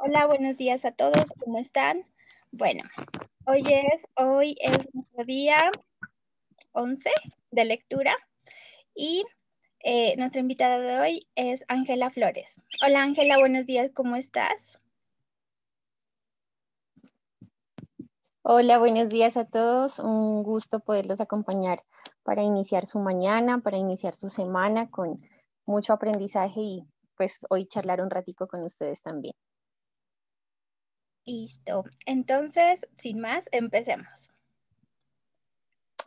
Hola, buenos días a todos. ¿Cómo están? Bueno, hoy es, hoy es nuestro día 11 de lectura y eh, nuestra invitada de hoy es Ángela Flores. Hola Ángela, buenos días, ¿cómo estás? Hola, buenos días a todos. Un gusto poderlos acompañar para iniciar su mañana, para iniciar su semana con mucho aprendizaje y pues hoy charlar un ratico con ustedes también. Listo. Entonces, sin más, empecemos.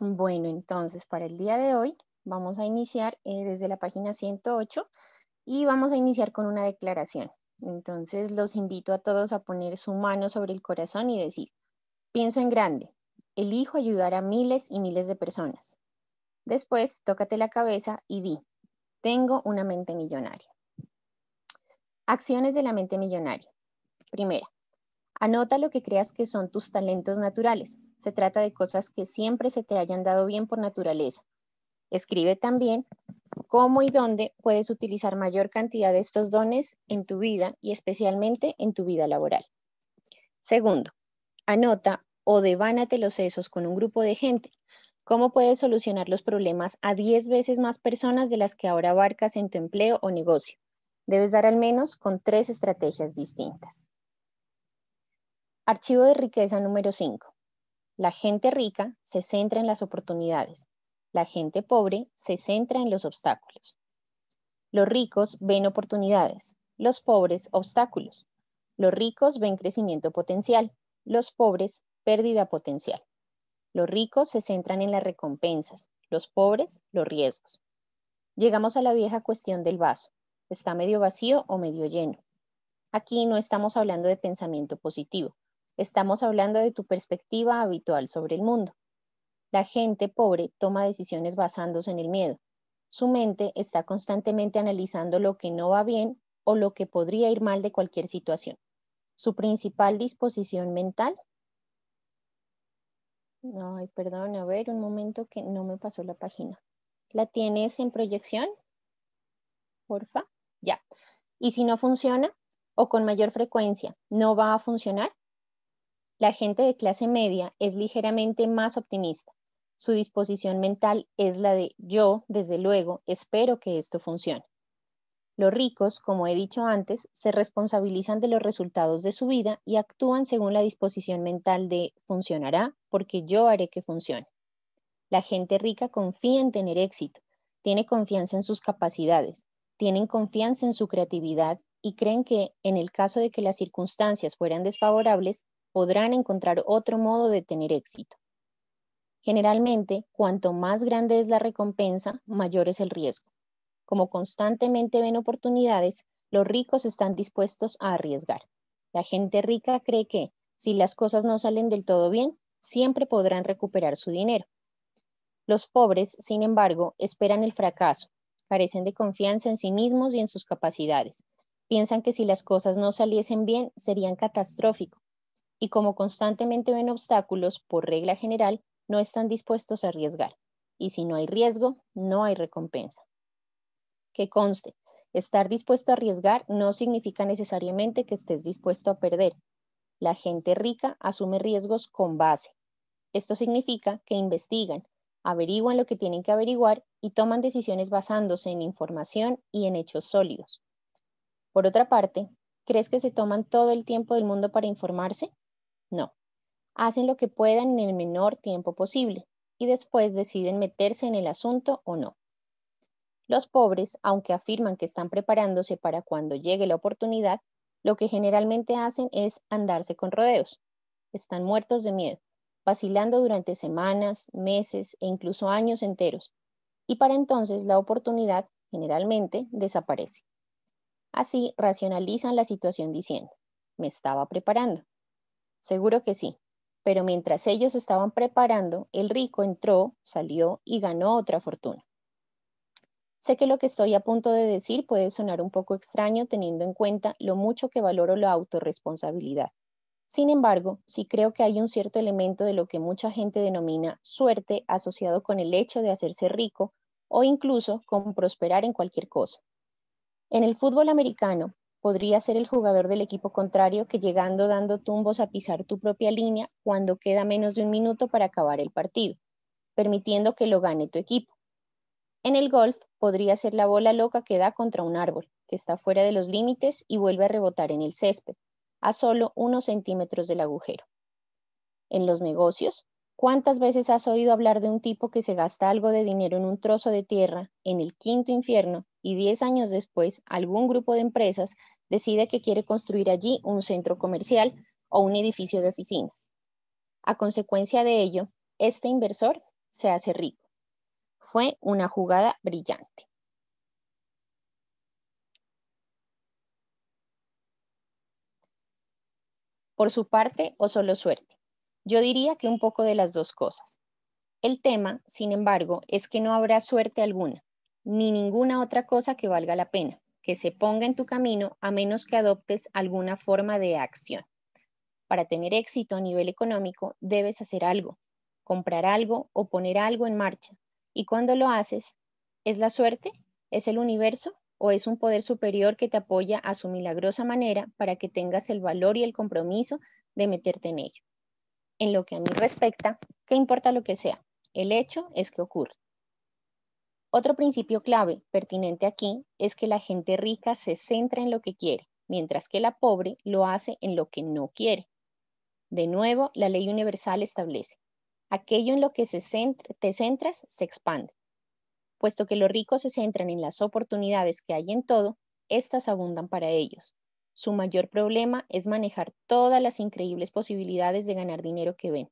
Bueno, entonces para el día de hoy vamos a iniciar eh, desde la página 108 y vamos a iniciar con una declaración. Entonces los invito a todos a poner su mano sobre el corazón y decir, pienso en grande, elijo ayudar a miles y miles de personas. Después, tócate la cabeza y di, tengo una mente millonaria. Acciones de la mente millonaria. Primera, Anota lo que creas que son tus talentos naturales. Se trata de cosas que siempre se te hayan dado bien por naturaleza. Escribe también cómo y dónde puedes utilizar mayor cantidad de estos dones en tu vida y especialmente en tu vida laboral. Segundo, anota o devánate los sesos con un grupo de gente. ¿Cómo puedes solucionar los problemas a 10 veces más personas de las que ahora abarcas en tu empleo o negocio? Debes dar al menos con tres estrategias distintas. Archivo de riqueza número 5. La gente rica se centra en las oportunidades. La gente pobre se centra en los obstáculos. Los ricos ven oportunidades, los pobres obstáculos. Los ricos ven crecimiento potencial, los pobres pérdida potencial. Los ricos se centran en las recompensas, los pobres los riesgos. Llegamos a la vieja cuestión del vaso. ¿Está medio vacío o medio lleno? Aquí no estamos hablando de pensamiento positivo, Estamos hablando de tu perspectiva habitual sobre el mundo. La gente pobre toma decisiones basándose en el miedo. Su mente está constantemente analizando lo que no va bien o lo que podría ir mal de cualquier situación. Su principal disposición mental. Ay, perdón, a ver, un momento que no me pasó la página. ¿La tienes en proyección? Porfa. Ya. Y si no funciona o con mayor frecuencia, no va a funcionar, la gente de clase media es ligeramente más optimista. Su disposición mental es la de yo, desde luego, espero que esto funcione. Los ricos, como he dicho antes, se responsabilizan de los resultados de su vida y actúan según la disposición mental de funcionará porque yo haré que funcione. La gente rica confía en tener éxito, tiene confianza en sus capacidades, tienen confianza en su creatividad y creen que, en el caso de que las circunstancias fueran desfavorables, podrán encontrar otro modo de tener éxito. Generalmente, cuanto más grande es la recompensa, mayor es el riesgo. Como constantemente ven oportunidades, los ricos están dispuestos a arriesgar. La gente rica cree que, si las cosas no salen del todo bien, siempre podrán recuperar su dinero. Los pobres, sin embargo, esperan el fracaso, carecen de confianza en sí mismos y en sus capacidades. Piensan que si las cosas no saliesen bien, serían catastróficos y como constantemente ven obstáculos, por regla general, no están dispuestos a arriesgar. Y si no hay riesgo, no hay recompensa. Que conste, estar dispuesto a arriesgar no significa necesariamente que estés dispuesto a perder. La gente rica asume riesgos con base. Esto significa que investigan, averiguan lo que tienen que averiguar y toman decisiones basándose en información y en hechos sólidos. Por otra parte, ¿crees que se toman todo el tiempo del mundo para informarse? No, hacen lo que puedan en el menor tiempo posible y después deciden meterse en el asunto o no. Los pobres, aunque afirman que están preparándose para cuando llegue la oportunidad, lo que generalmente hacen es andarse con rodeos. Están muertos de miedo, vacilando durante semanas, meses e incluso años enteros, y para entonces la oportunidad generalmente desaparece. Así racionalizan la situación diciendo, me estaba preparando, Seguro que sí. Pero mientras ellos estaban preparando, el rico entró, salió y ganó otra fortuna. Sé que lo que estoy a punto de decir puede sonar un poco extraño teniendo en cuenta lo mucho que valoro la autorresponsabilidad. Sin embargo, sí creo que hay un cierto elemento de lo que mucha gente denomina suerte asociado con el hecho de hacerse rico o incluso con prosperar en cualquier cosa. En el fútbol americano, podría ser el jugador del equipo contrario que llegando dando tumbos a pisar tu propia línea cuando queda menos de un minuto para acabar el partido, permitiendo que lo gane tu equipo. En el golf podría ser la bola loca que da contra un árbol, que está fuera de los límites y vuelve a rebotar en el césped, a solo unos centímetros del agujero. En los negocios, ¿cuántas veces has oído hablar de un tipo que se gasta algo de dinero en un trozo de tierra, en el quinto infierno, y 10 años después algún grupo de empresas decide que quiere construir allí un centro comercial o un edificio de oficinas. A consecuencia de ello, este inversor se hace rico. Fue una jugada brillante. Por su parte o solo suerte. Yo diría que un poco de las dos cosas. El tema, sin embargo, es que no habrá suerte alguna, ni ninguna otra cosa que valga la pena que se ponga en tu camino a menos que adoptes alguna forma de acción. Para tener éxito a nivel económico, debes hacer algo, comprar algo o poner algo en marcha. Y cuando lo haces, ¿es la suerte? ¿Es el universo? ¿O es un poder superior que te apoya a su milagrosa manera para que tengas el valor y el compromiso de meterte en ello? En lo que a mí respecta, ¿qué importa lo que sea? El hecho es que ocurre. Otro principio clave pertinente aquí es que la gente rica se centra en lo que quiere, mientras que la pobre lo hace en lo que no quiere. De nuevo, la ley universal establece, aquello en lo que te centras se expande. Puesto que los ricos se centran en las oportunidades que hay en todo, estas abundan para ellos. Su mayor problema es manejar todas las increíbles posibilidades de ganar dinero que ven.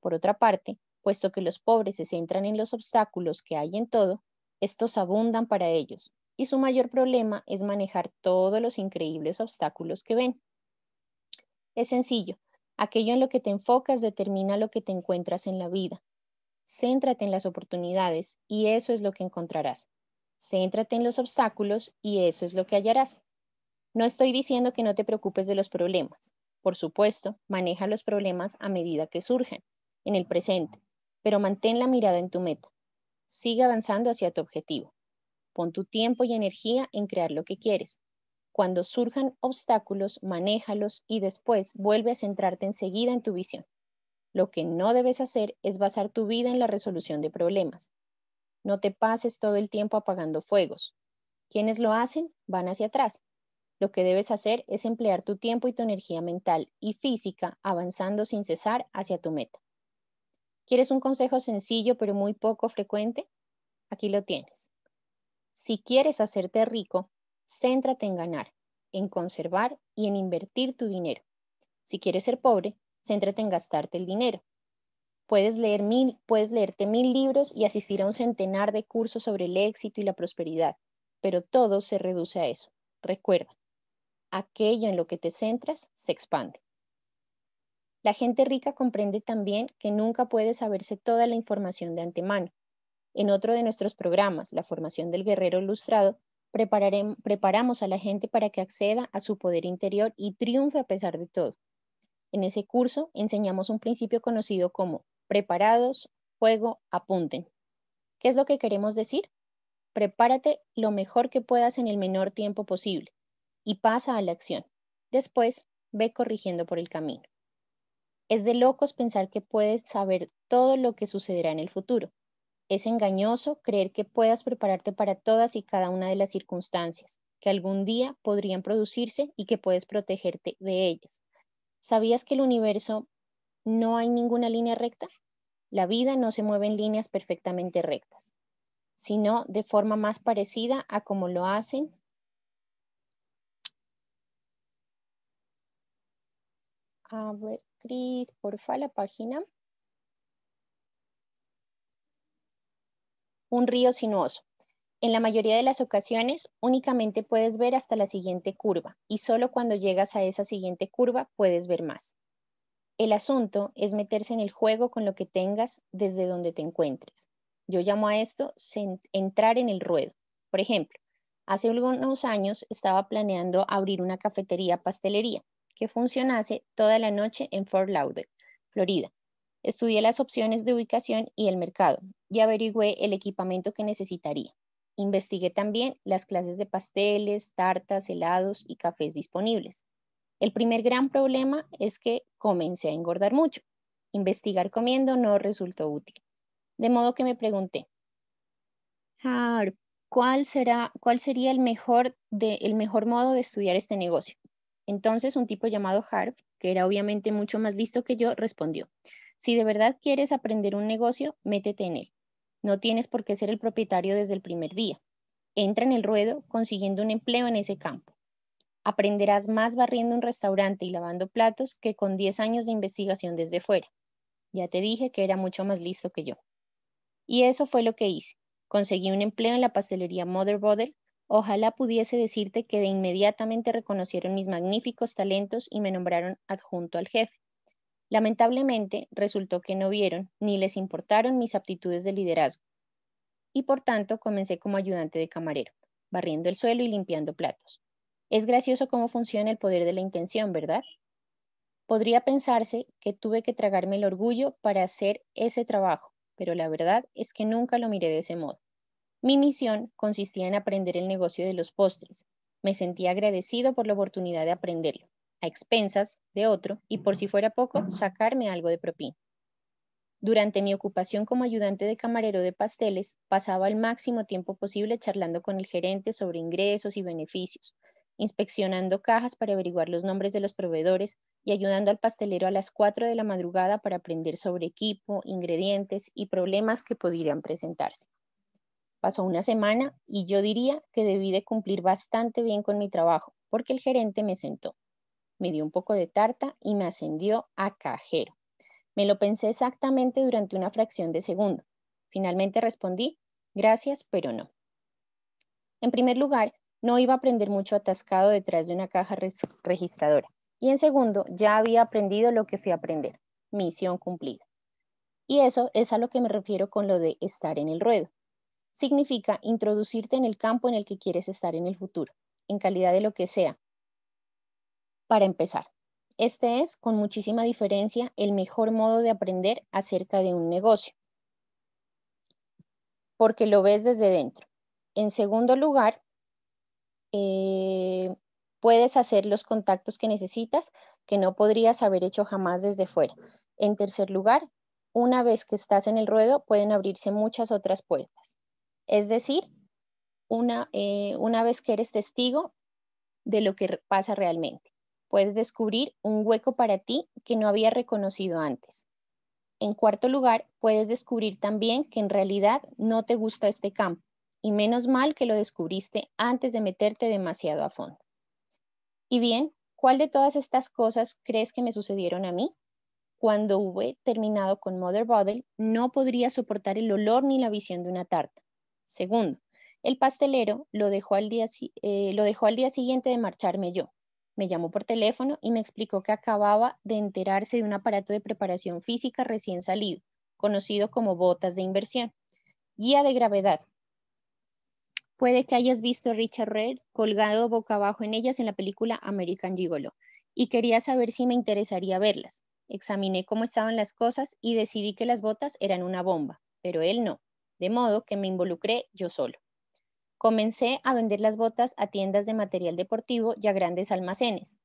Por otra parte, Puesto que los pobres se centran en los obstáculos que hay en todo, estos abundan para ellos, y su mayor problema es manejar todos los increíbles obstáculos que ven. Es sencillo, aquello en lo que te enfocas determina lo que te encuentras en la vida. Céntrate en las oportunidades y eso es lo que encontrarás. Céntrate en los obstáculos y eso es lo que hallarás. No estoy diciendo que no te preocupes de los problemas. Por supuesto, maneja los problemas a medida que surgen, en el presente, pero mantén la mirada en tu meta. Sigue avanzando hacia tu objetivo. Pon tu tiempo y energía en crear lo que quieres. Cuando surjan obstáculos, manéjalos y después vuelve a centrarte enseguida en tu visión. Lo que no debes hacer es basar tu vida en la resolución de problemas. No te pases todo el tiempo apagando fuegos. Quienes lo hacen van hacia atrás. Lo que debes hacer es emplear tu tiempo y tu energía mental y física avanzando sin cesar hacia tu meta. ¿Quieres un consejo sencillo pero muy poco frecuente? Aquí lo tienes. Si quieres hacerte rico, céntrate en ganar, en conservar y en invertir tu dinero. Si quieres ser pobre, céntrate en gastarte el dinero. Puedes, leer mil, puedes leerte mil libros y asistir a un centenar de cursos sobre el éxito y la prosperidad, pero todo se reduce a eso. Recuerda, aquello en lo que te centras se expande. La gente rica comprende también que nunca puede saberse toda la información de antemano. En otro de nuestros programas, la formación del guerrero ilustrado, preparamos a la gente para que acceda a su poder interior y triunfe a pesar de todo. En ese curso enseñamos un principio conocido como preparados, juego, apunten. ¿Qué es lo que queremos decir? Prepárate lo mejor que puedas en el menor tiempo posible y pasa a la acción. Después, ve corrigiendo por el camino. Es de locos pensar que puedes saber todo lo que sucederá en el futuro. Es engañoso creer que puedas prepararte para todas y cada una de las circunstancias que algún día podrían producirse y que puedes protegerte de ellas. ¿Sabías que el universo no hay ninguna línea recta? La vida no se mueve en líneas perfectamente rectas, sino de forma más parecida a como lo hacen A ver, Cris, porfa, la página. Un río sinuoso. En la mayoría de las ocasiones únicamente puedes ver hasta la siguiente curva y solo cuando llegas a esa siguiente curva puedes ver más. El asunto es meterse en el juego con lo que tengas desde donde te encuentres. Yo llamo a esto entrar en el ruedo. Por ejemplo, hace algunos años estaba planeando abrir una cafetería pastelería que funcionase toda la noche en Fort Lauderdale, Florida. Estudié las opciones de ubicación y el mercado y averigüé el equipamiento que necesitaría. Investigué también las clases de pasteles, tartas, helados y cafés disponibles. El primer gran problema es que comencé a engordar mucho. Investigar comiendo no resultó útil. De modo que me pregunté, ¿cuál, será, cuál sería el mejor, de, el mejor modo de estudiar este negocio? Entonces un tipo llamado Harv, que era obviamente mucho más listo que yo, respondió, si de verdad quieres aprender un negocio, métete en él. No tienes por qué ser el propietario desde el primer día. Entra en el ruedo consiguiendo un empleo en ese campo. Aprenderás más barriendo un restaurante y lavando platos que con 10 años de investigación desde fuera. Ya te dije que era mucho más listo que yo. Y eso fue lo que hice. Conseguí un empleo en la pastelería Mother Brother Ojalá pudiese decirte que de inmediatamente reconocieron mis magníficos talentos y me nombraron adjunto al jefe. Lamentablemente, resultó que no vieron ni les importaron mis aptitudes de liderazgo. Y por tanto, comencé como ayudante de camarero, barriendo el suelo y limpiando platos. Es gracioso cómo funciona el poder de la intención, ¿verdad? Podría pensarse que tuve que tragarme el orgullo para hacer ese trabajo, pero la verdad es que nunca lo miré de ese modo. Mi misión consistía en aprender el negocio de los postres. Me sentía agradecido por la oportunidad de aprenderlo, a expensas de otro y por si fuera poco, sacarme algo de propina. Durante mi ocupación como ayudante de camarero de pasteles, pasaba el máximo tiempo posible charlando con el gerente sobre ingresos y beneficios, inspeccionando cajas para averiguar los nombres de los proveedores y ayudando al pastelero a las 4 de la madrugada para aprender sobre equipo, ingredientes y problemas que pudieran presentarse. Pasó una semana y yo diría que debí de cumplir bastante bien con mi trabajo porque el gerente me sentó, me dio un poco de tarta y me ascendió a cajero. Me lo pensé exactamente durante una fracción de segundo. Finalmente respondí, gracias, pero no. En primer lugar, no iba a aprender mucho atascado detrás de una caja registradora. Y en segundo, ya había aprendido lo que fui a aprender. Misión cumplida. Y eso es a lo que me refiero con lo de estar en el ruedo significa introducirte en el campo en el que quieres estar en el futuro, en calidad de lo que sea. Para empezar, este es, con muchísima diferencia, el mejor modo de aprender acerca de un negocio, porque lo ves desde dentro. En segundo lugar, eh, puedes hacer los contactos que necesitas que no podrías haber hecho jamás desde fuera. En tercer lugar, una vez que estás en el ruedo, pueden abrirse muchas otras puertas. Es decir, una, eh, una vez que eres testigo de lo que pasa realmente, puedes descubrir un hueco para ti que no había reconocido antes. En cuarto lugar, puedes descubrir también que en realidad no te gusta este campo y menos mal que lo descubriste antes de meterte demasiado a fondo. Y bien, ¿cuál de todas estas cosas crees que me sucedieron a mí? Cuando hube terminado con Mother Bottle, no podría soportar el olor ni la visión de una tarta. Segundo, el pastelero lo dejó al día, eh, lo dejó al día siguiente de marcharme yo. Me llamó por teléfono y me explicó que acababa de enterarse de un aparato de preparación física recién salido, conocido como botas de inversión, guía de gravedad. Puede que hayas visto a Richard Red colgado boca abajo en ellas en la película American Gigolo y quería saber si me interesaría verlas. Examiné cómo estaban las cosas y decidí que las botas eran una bomba, pero él no de modo que me involucré yo solo. Comencé a vender las botas a tiendas de material deportivo y a grandes almacenes.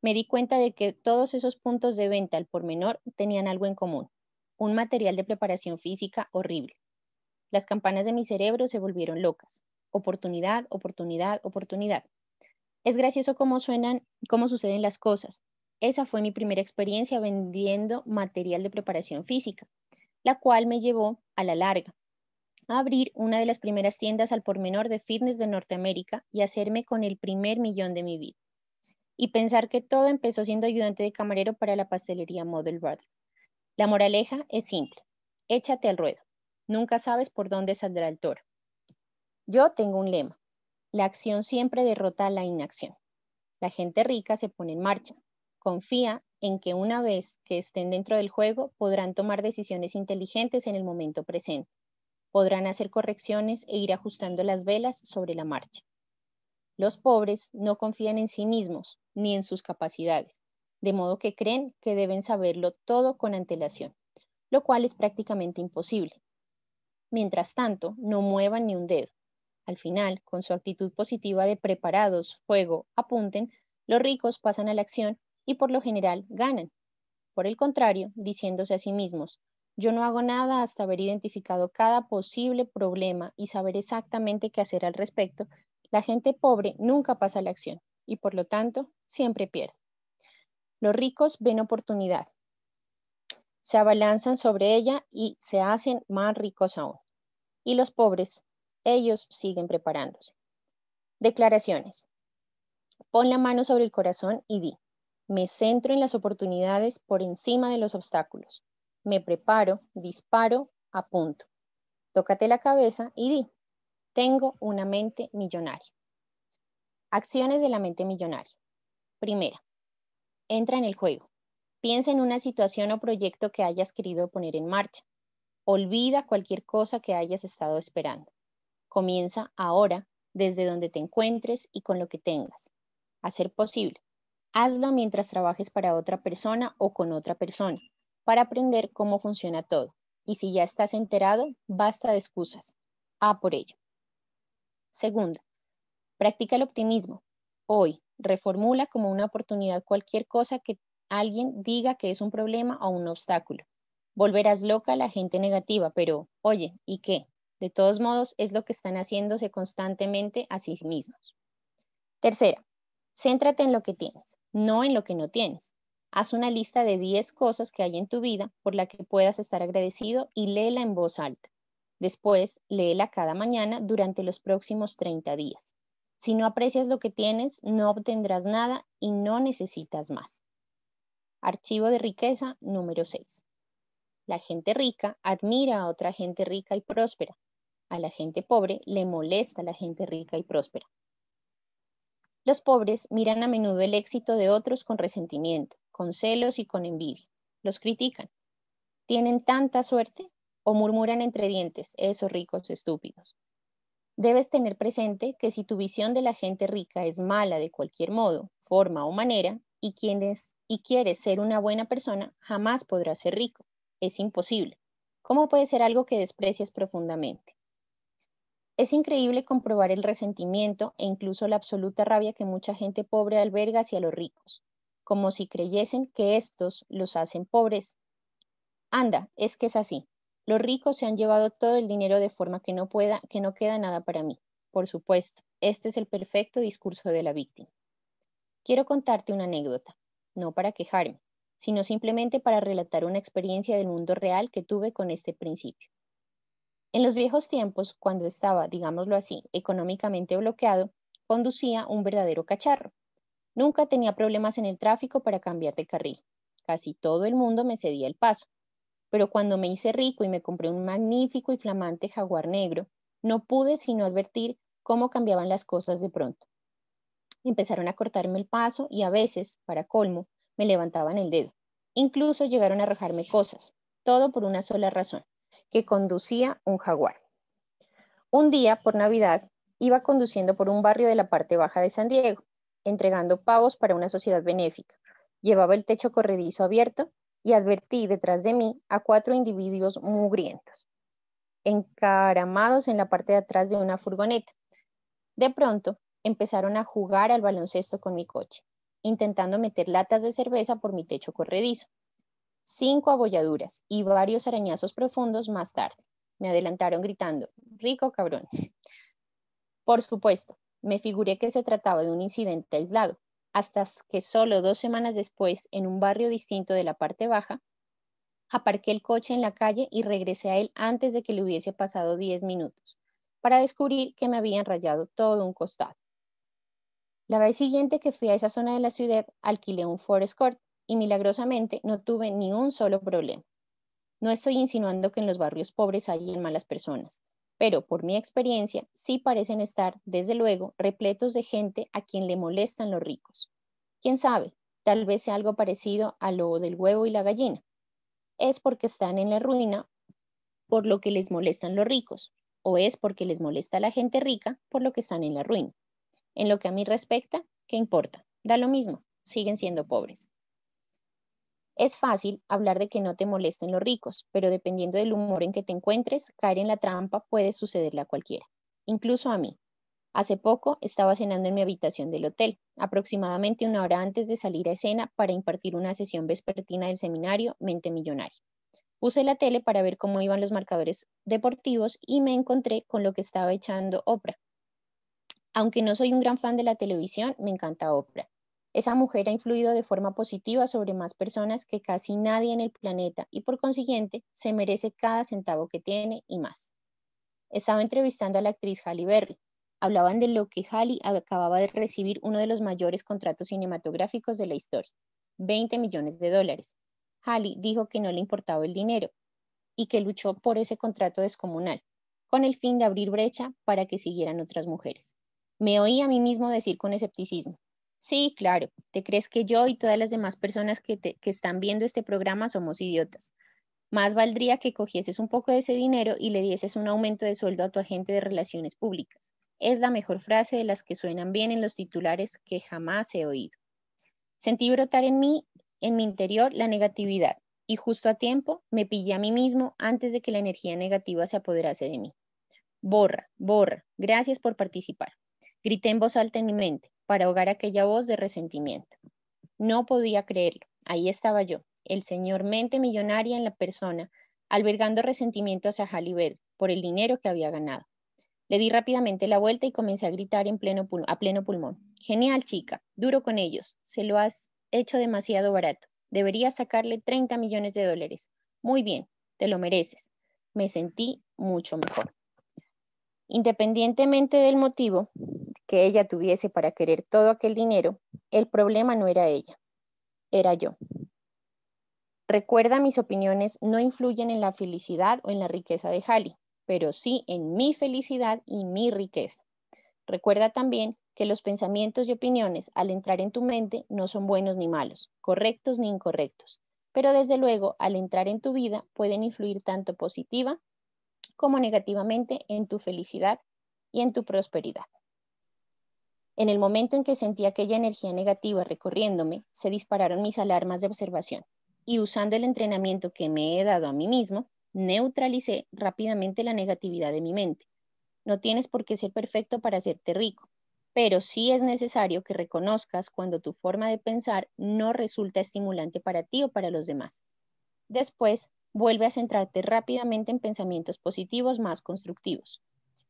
Me di cuenta de que todos esos puntos de venta al por menor tenían algo en común, un material de preparación física horrible. Las campanas de mi cerebro se volvieron locas. Oportunidad, oportunidad, oportunidad. Es gracioso cómo suenan, y cómo suceden las cosas. Esa fue mi primera experiencia vendiendo material de preparación física, la cual me llevó a la larga abrir una de las primeras tiendas al por menor de fitness de Norteamérica y hacerme con el primer millón de mi vida. Y pensar que todo empezó siendo ayudante de camarero para la pastelería Model Brother. La moraleja es simple. Échate al ruedo. Nunca sabes por dónde saldrá el toro. Yo tengo un lema. La acción siempre derrota a la inacción. La gente rica se pone en marcha. Confía en que una vez que estén dentro del juego podrán tomar decisiones inteligentes en el momento presente Podrán hacer correcciones e ir ajustando las velas sobre la marcha. Los pobres no confían en sí mismos ni en sus capacidades, de modo que creen que deben saberlo todo con antelación, lo cual es prácticamente imposible. Mientras tanto, no muevan ni un dedo. Al final, con su actitud positiva de preparados, fuego, apunten, los ricos pasan a la acción y por lo general ganan. Por el contrario, diciéndose a sí mismos, yo no hago nada hasta haber identificado cada posible problema y saber exactamente qué hacer al respecto. La gente pobre nunca pasa a la acción y por lo tanto siempre pierde. Los ricos ven oportunidad, se abalanzan sobre ella y se hacen más ricos aún. Y los pobres, ellos siguen preparándose. Declaraciones. Pon la mano sobre el corazón y di, me centro en las oportunidades por encima de los obstáculos me preparo, disparo, apunto. Tócate la cabeza y di, tengo una mente millonaria. Acciones de la mente millonaria. Primera, entra en el juego. Piensa en una situación o proyecto que hayas querido poner en marcha. Olvida cualquier cosa que hayas estado esperando. Comienza ahora, desde donde te encuentres y con lo que tengas. Hacer posible. Hazlo mientras trabajes para otra persona o con otra persona para aprender cómo funciona todo. Y si ya estás enterado, basta de excusas. A por ello. Segunda, practica el optimismo. Hoy, reformula como una oportunidad cualquier cosa que alguien diga que es un problema o un obstáculo. Volverás loca a la gente negativa, pero oye, ¿y qué? De todos modos, es lo que están haciéndose constantemente a sí mismos. Tercera, céntrate en lo que tienes, no en lo que no tienes. Haz una lista de 10 cosas que hay en tu vida por la que puedas estar agradecido y léela en voz alta. Después, léela cada mañana durante los próximos 30 días. Si no aprecias lo que tienes, no obtendrás nada y no necesitas más. Archivo de riqueza número 6. La gente rica admira a otra gente rica y próspera. A la gente pobre le molesta la gente rica y próspera. Los pobres miran a menudo el éxito de otros con resentimiento con celos y con envidia. Los critican. ¿Tienen tanta suerte? O murmuran entre dientes, esos ricos estúpidos. Debes tener presente que si tu visión de la gente rica es mala de cualquier modo, forma o manera, y, quieres, y quieres ser una buena persona, jamás podrás ser rico. Es imposible. ¿Cómo puede ser algo que desprecias profundamente? Es increíble comprobar el resentimiento e incluso la absoluta rabia que mucha gente pobre alberga hacia los ricos como si creyesen que estos los hacen pobres. Anda, es que es así. Los ricos se han llevado todo el dinero de forma que no pueda, que no queda nada para mí. Por supuesto, este es el perfecto discurso de la víctima. Quiero contarte una anécdota, no para quejarme, sino simplemente para relatar una experiencia del mundo real que tuve con este principio. En los viejos tiempos, cuando estaba, digámoslo así, económicamente bloqueado, conducía un verdadero cacharro, Nunca tenía problemas en el tráfico para cambiar de carril. Casi todo el mundo me cedía el paso. Pero cuando me hice rico y me compré un magnífico y flamante jaguar negro, no pude sino advertir cómo cambiaban las cosas de pronto. Empezaron a cortarme el paso y a veces, para colmo, me levantaban el dedo. Incluso llegaron a arrojarme cosas, todo por una sola razón, que conducía un jaguar. Un día, por Navidad, iba conduciendo por un barrio de la parte baja de San Diego entregando pavos para una sociedad benéfica. Llevaba el techo corredizo abierto y advertí detrás de mí a cuatro individuos mugrientos, encaramados en la parte de atrás de una furgoneta. De pronto, empezaron a jugar al baloncesto con mi coche, intentando meter latas de cerveza por mi techo corredizo. Cinco abolladuras y varios arañazos profundos más tarde. Me adelantaron gritando, rico cabrón. Por supuesto, me figuré que se trataba de un incidente aislado, hasta que solo dos semanas después, en un barrio distinto de la parte baja, aparqué el coche en la calle y regresé a él antes de que le hubiese pasado 10 minutos, para descubrir que me habían rayado todo un costado. La vez siguiente que fui a esa zona de la ciudad, alquilé un Ford Escort y milagrosamente no tuve ni un solo problema. No estoy insinuando que en los barrios pobres hayan malas personas, pero por mi experiencia sí parecen estar, desde luego, repletos de gente a quien le molestan los ricos. ¿Quién sabe? Tal vez sea algo parecido a lo del huevo y la gallina. Es porque están en la ruina por lo que les molestan los ricos, o es porque les molesta a la gente rica por lo que están en la ruina. En lo que a mí respecta, ¿qué importa? Da lo mismo, siguen siendo pobres. Es fácil hablar de que no te molesten los ricos, pero dependiendo del humor en que te encuentres, caer en la trampa puede sucederle a cualquiera, incluso a mí. Hace poco estaba cenando en mi habitación del hotel, aproximadamente una hora antes de salir a escena para impartir una sesión vespertina del seminario Mente Millonaria. Puse la tele para ver cómo iban los marcadores deportivos y me encontré con lo que estaba echando Oprah. Aunque no soy un gran fan de la televisión, me encanta Oprah. Esa mujer ha influido de forma positiva sobre más personas que casi nadie en el planeta y por consiguiente se merece cada centavo que tiene y más. Estaba entrevistando a la actriz Halle Berry. Hablaban de lo que Halle acababa de recibir uno de los mayores contratos cinematográficos de la historia, 20 millones de dólares. Halle dijo que no le importaba el dinero y que luchó por ese contrato descomunal, con el fin de abrir brecha para que siguieran otras mujeres. Me oí a mí mismo decir con escepticismo, Sí, claro, te crees que yo y todas las demás personas que, te, que están viendo este programa somos idiotas. Más valdría que cogieses un poco de ese dinero y le dieses un aumento de sueldo a tu agente de relaciones públicas. Es la mejor frase de las que suenan bien en los titulares que jamás he oído. Sentí brotar en mí, en mi interior, la negatividad y justo a tiempo me pillé a mí mismo antes de que la energía negativa se apoderase de mí. Borra, borra, gracias por participar. Grité en voz alta en mi mente para ahogar aquella voz de resentimiento. No podía creerlo. Ahí estaba yo, el señor mente millonaria en la persona, albergando resentimiento hacia Halibert por el dinero que había ganado. Le di rápidamente la vuelta y comencé a gritar a pleno pulmón. Genial, chica, duro con ellos. Se lo has hecho demasiado barato. Deberías sacarle 30 millones de dólares. Muy bien, te lo mereces. Me sentí mucho mejor. Independientemente del motivo que ella tuviese para querer todo aquel dinero, el problema no era ella, era yo. Recuerda, mis opiniones no influyen en la felicidad o en la riqueza de Halley, pero sí en mi felicidad y mi riqueza. Recuerda también que los pensamientos y opiniones al entrar en tu mente no son buenos ni malos, correctos ni incorrectos, pero desde luego al entrar en tu vida pueden influir tanto positiva como negativamente en tu felicidad y en tu prosperidad. En el momento en que sentí aquella energía negativa recorriéndome, se dispararon mis alarmas de observación y usando el entrenamiento que me he dado a mí mismo, neutralicé rápidamente la negatividad de mi mente. No tienes por qué ser perfecto para hacerte rico, pero sí es necesario que reconozcas cuando tu forma de pensar no resulta estimulante para ti o para los demás. Después, vuelve a centrarte rápidamente en pensamientos positivos más constructivos.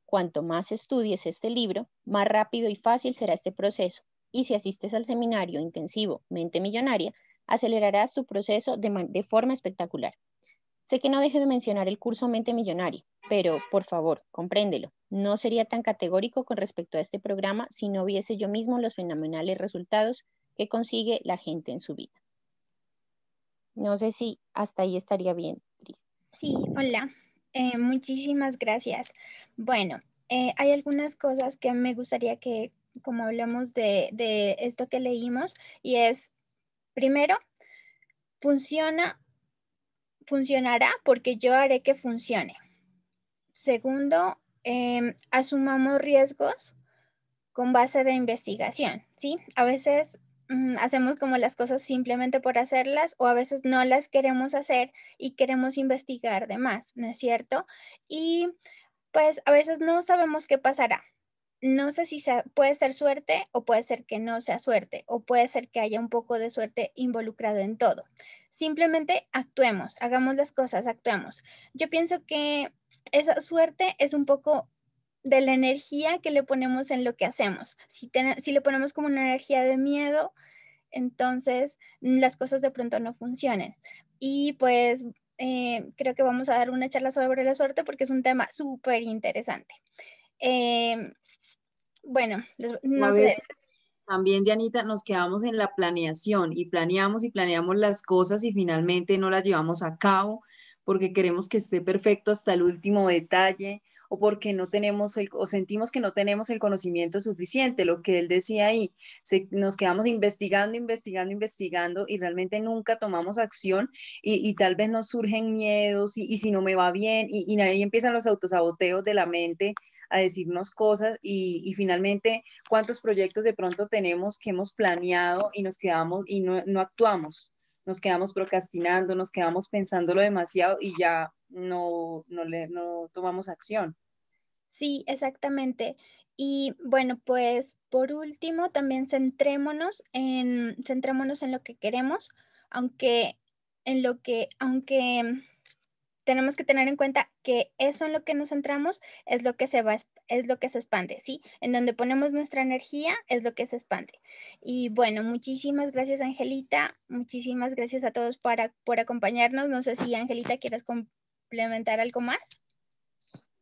Cuanto más estudies este libro, más rápido y fácil será este proceso, y si asistes al seminario intensivo Mente Millonaria, acelerarás su proceso de, forma espectacular. Sé que no deje de mencionar el curso Mente Millonaria, pero por favor, compréndelo. No sería tan categórico con respecto a este programa si no viese yo mismo los fenomenales resultados que consigue la gente en su vida. No sé si hasta ahí estaría bien, Sí, hola. Eh, muchísimas gracias. Bueno, eh, hay algunas cosas que me gustaría que, como hablemos de, esto que leímos, y es, primero, funciona, funcionará porque yo haré que funcione. Segundo, em, asumamos riesgos con base de investigación, ¿sí? A veces Mm, hacemos como las cosas simplemente por hacerlas o a veces no las queremos hacer y queremos investigar de más, ¿no es cierto? Y pues a veces no sabemos qué pasará. No sé si puede ser suerte o puede ser que no sea suerte o puede ser que haya un poco de suerte involucrado en todo. Simplemente actuemos, hagamos las cosas, actuemos. Yo pienso que esa suerte es un poco de la energía que le ponemos en lo que hacemos. Si, le ponemos como una energía de miedo, entonces mm, las cosas de pronto no funcionan. Y pues eh, creo que vamos a dar una charla sobre la suerte porque es un tema súper interesante. Em, bueno, no sé. también, Dianita, nos quedamos en la planeación y planeamos y planeamos las cosas y finalmente no las llevamos a cabo porque queremos que esté perfecto hasta el último detalle o porque no tenemos o sentimos que no tenemos el conocimiento suficiente, lo que él decía ahí, nos quedamos investigando, investigando, investigando y realmente nunca tomamos acción y, tal vez nos surgen miedos y, si no me va bien y, y ahí empiezan los autosaboteos de la mente a decirnos cosas y, finalmente cuántos proyectos de pronto tenemos que hemos planeado y nos quedamos y no, actuamos, nos quedamos procrastinando, nos quedamos pensándolo demasiado y ya no, no, le, no tomamos acción. Sí, exactamente. Y bueno, pues por último, también centrémonos en, centrémonos en lo que queremos, aunque en lo que, aunque tenemos que tener en cuenta que eso en lo que nos centramos es lo que se va, es lo que se expande, ¿sí? En donde ponemos nuestra energía es lo que se expande. Y bueno, muchísimas gracias Angelita, muchísimas gracias a todos por acompañarnos. No sé si Angelita quieres complementar algo más.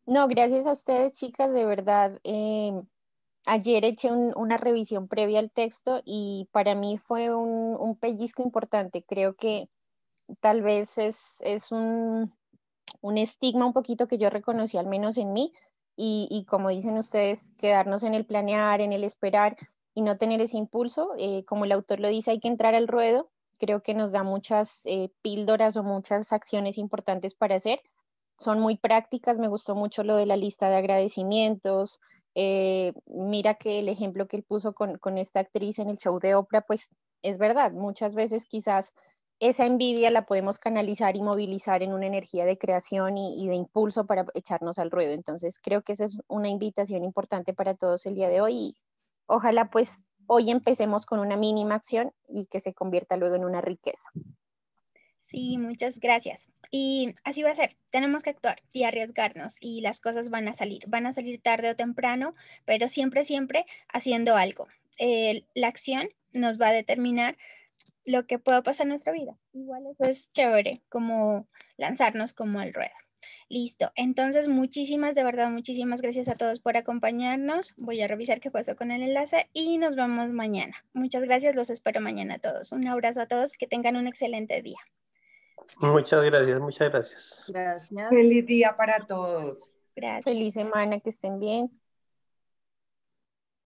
No, gracias a ustedes chicas, de verdad. Eh, ayer eché una revisión previa al texto y para mí fue un, un pellizco importante. Creo que tal vez es, es un, un estigma un poquito que yo reconocí al menos en mí y, como dicen ustedes, quedarnos en el planear, en el esperar y no tener ese impulso, eh, como el autor lo dice, hay que entrar al ruedo, creo que nos da muchas eh, píldoras o muchas acciones importantes para hacer, son muy prácticas, me gustó mucho lo de la lista de agradecimientos, eh, mira que el ejemplo que él puso con, con esta actriz en el show de Oprah, pues es verdad, muchas veces quizás esa envidia la podemos canalizar y movilizar en una energía de creación y, de impulso para echarnos al ruedo. Entonces creo que esa es una invitación importante para todos el día de hoy ojalá pues hoy empecemos con una mínima acción y que se convierta luego en una riqueza. Sí, muchas gracias. Y así va a ser. Tenemos que actuar y arriesgarnos y las cosas van a salir. Van a salir tarde o temprano, pero siempre, siempre haciendo algo. la acción nos va a determinar lo que pueda pasar en nuestra vida. Igual eso es chévere, como lanzarnos como al ruedo. Listo, entonces muchísimas, de verdad, muchísimas gracias a todos por acompañarnos. Voy a revisar qué pasó con el enlace y nos vemos mañana. Muchas gracias, los espero mañana a todos. Un abrazo a todos, que tengan un excelente día. Muchas gracias, muchas gracias. Gracias. Feliz día para todos. Gracias. Feliz semana, que estén bien.